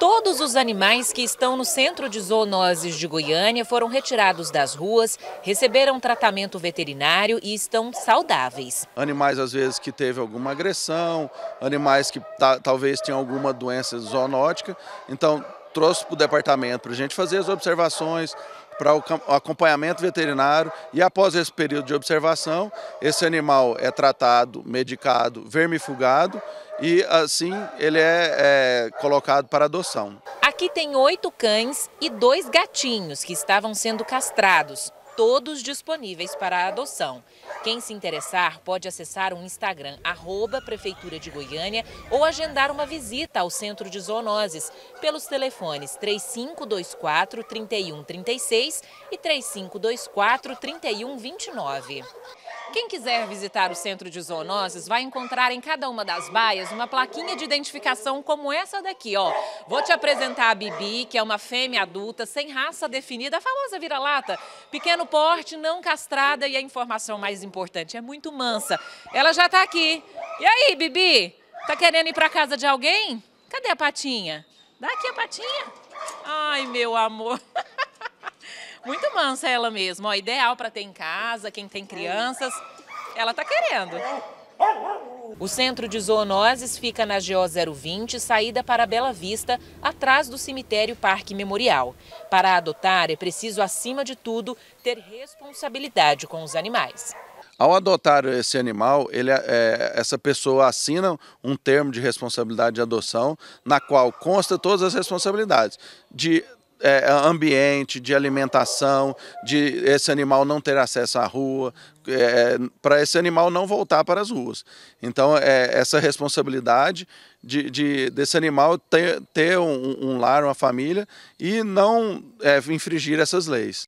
Todos os animais que estão no Centro de Zoonoses de Goiânia foram retirados das ruas, receberam tratamento veterinário e estão saudáveis. Animais, às vezes, que teve alguma agressão, animais que talvez tenham alguma doença zoonótica. Então, trouxe para o departamento para a gente fazer as observações, para o acompanhamento veterinário e após esse período de observação, esse animal é tratado, medicado, vermifugado e assim ele é, é colocado para adoção. Aqui tem oito cães e dois gatinhos que estavam sendo castrados todos disponíveis para a adoção. Quem se interessar pode acessar o Instagram, arroba Prefeitura de Goiânia, ou agendar uma visita ao Centro de Zoonoses pelos telefones 3524-3136 e 3524-3129. Quem quiser visitar o centro de zoonoses vai encontrar em cada uma das baias uma plaquinha de identificação como essa daqui, ó. Vou te apresentar a Bibi, que é uma fêmea adulta sem raça definida, a famosa vira-lata, pequeno porte, não castrada e a informação mais importante, é muito mansa. Ela já tá aqui. E aí, Bibi? Tá querendo ir para casa de alguém? Cadê a patinha? Dá aqui a patinha. Ai, meu amor. Muito mansa ela mesmo, ó, ideal para ter em casa, quem tem crianças, ela tá querendo. O centro de zoonoses fica na GO 020, saída para Bela Vista, atrás do cemitério Parque Memorial. Para adotar, é preciso, acima de tudo, ter responsabilidade com os animais. Ao adotar esse animal, ele, é, essa pessoa assina um termo de responsabilidade de adoção, na qual consta todas as responsabilidades de é, é, ambiente, de alimentação, de esse animal não ter acesso à rua, é, é para esse animal não voltar para as ruas. Então, é, essa responsabilidade de, de, desse animal ter, ter um, um, lar, uma família e não é, infringir essas leis.